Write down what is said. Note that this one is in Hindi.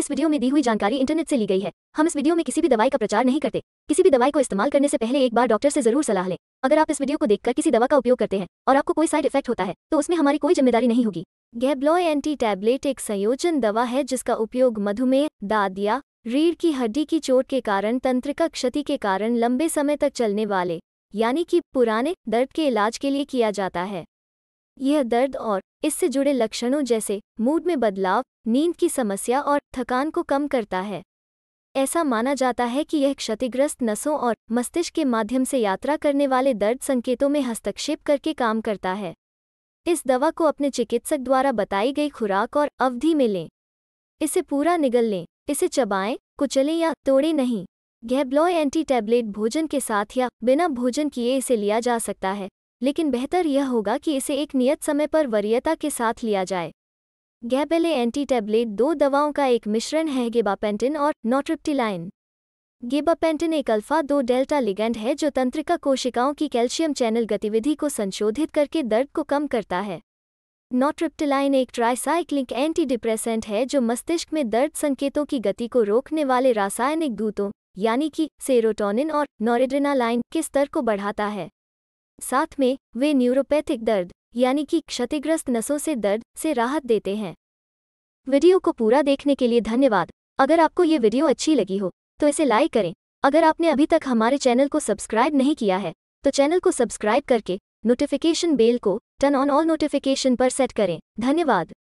इस वीडियो में दी हुई जानकारी इंटरनेट से ली गई है हम इस वीडियो में किसी भी दवाई का प्रचार नहीं करते किसी भी दवाई को इस्तेमाल करने से पहले एक बार डॉक्टर से जरूर सलाह लें अगर आप इस वीडियो को देखकर किसी दवा का उपयोग करते हैं और आपको कोई साइड इफेक्ट होता है तो उसमें हमारी कोई जिम्मेदारी नहीं होगी गैब्लॉय एंटी टैबलेट एक संयोजन दवा है जिसका उपयोग मधुमेह दादिया रीढ़ की हड्डी की चोट के कारण तंत्रिका क्षति के कारण लंबे समय तक चलने वाले यानी कि पुराने दर्द के इलाज के लिए किया जाता है यह दर्द और इससे जुड़े लक्षणों जैसे मूड में बदलाव नींद की समस्या और थकान को कम करता है ऐसा माना जाता है कि यह क्षतिग्रस्त नसों और मस्तिष्क के माध्यम से यात्रा करने वाले दर्द संकेतों में हस्तक्षेप करके काम करता है इस दवा को अपने चिकित्सक द्वारा बताई गई खुराक और अवधि में लें इसे पूरा निगल लें इसे चबाएं कुचलें या तोड़ें नहीं गैब्लॉय एंटी टैबलेट भोजन के साथ या बिना भोजन किए इसे लिया जा सकता है लेकिन बेहतर यह होगा कि इसे एक नियत समय पर वरीयता के साथ लिया जाए गैबेले एंटी टैबलेट दो दवाओं का एक मिश्रण है गेबापेंटिन और नोट्रिप्टिलाइन गेबापेंटिन एक अल्फा दो डेल्टा लिगेंड है जो तंत्रिका कोशिकाओं की कैल्शियम चैनल गतिविधि को संशोधित करके दर्द को कम करता है नोट्रिप्टिलाइन एक ट्राइसाइक्लिक एंटी डिप्रेसेंट है जो मस्तिष्क में दर्द संकेतों की गति को रोकने वाले रासायनिक दूतों यानी कि सेरोटोनिन और नोरिड्रिनालाइन के स्तर को बढ़ाता है साथ में वे न्यूरोपैथिक दर्द यानी कि क्षतिग्रस्त नसों से दर्द से राहत देते हैं वीडियो को पूरा देखने के लिए धन्यवाद अगर आपको ये वीडियो अच्छी लगी हो तो इसे लाइक करें अगर आपने अभी तक हमारे चैनल को सब्सक्राइब नहीं किया है तो चैनल को सब्सक्राइब करके नोटिफिकेशन बेल को टर्न ऑन ऑल नोटिफिकेशन पर सेट करें धन्यवाद